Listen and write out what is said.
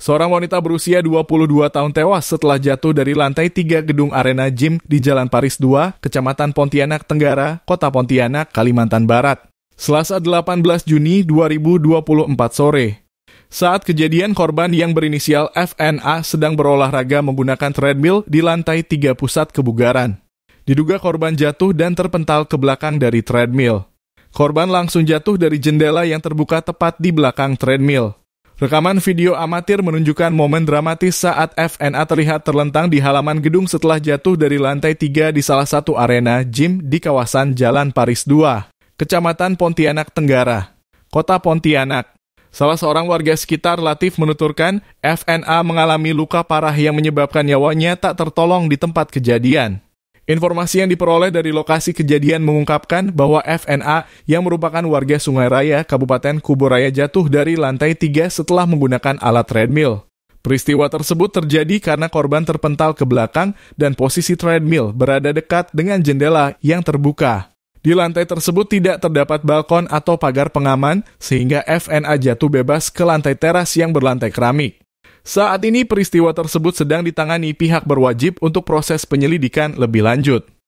Seorang wanita berusia 22 tahun tewas setelah jatuh dari lantai 3 gedung arena gym di Jalan Paris 2, Kecamatan Pontianak Tenggara, Kota Pontianak, Kalimantan Barat. Selasa 18 Juni 2024 sore. Saat kejadian korban yang berinisial FNA sedang berolahraga menggunakan treadmill di lantai 3 pusat kebugaran. Diduga korban jatuh dan terpental ke belakang dari treadmill. Korban langsung jatuh dari jendela yang terbuka tepat di belakang treadmill. Rekaman video amatir menunjukkan momen dramatis saat FNA terlihat terlentang di halaman gedung setelah jatuh dari lantai 3 di salah satu arena gym di kawasan Jalan Paris 2, Kecamatan Pontianak Tenggara, Kota Pontianak. Salah seorang warga sekitar Latif menuturkan, FNA mengalami luka parah yang menyebabkan nyawanya tak tertolong di tempat kejadian. Informasi yang diperoleh dari lokasi kejadian mengungkapkan bahwa FNA yang merupakan warga Sungai Raya, Kabupaten Kuburaya jatuh dari lantai 3 setelah menggunakan alat treadmill. Peristiwa tersebut terjadi karena korban terpental ke belakang dan posisi treadmill berada dekat dengan jendela yang terbuka. Di lantai tersebut tidak terdapat balkon atau pagar pengaman, sehingga FNA jatuh bebas ke lantai teras yang berlantai keramik. Saat ini peristiwa tersebut sedang ditangani pihak berwajib untuk proses penyelidikan lebih lanjut.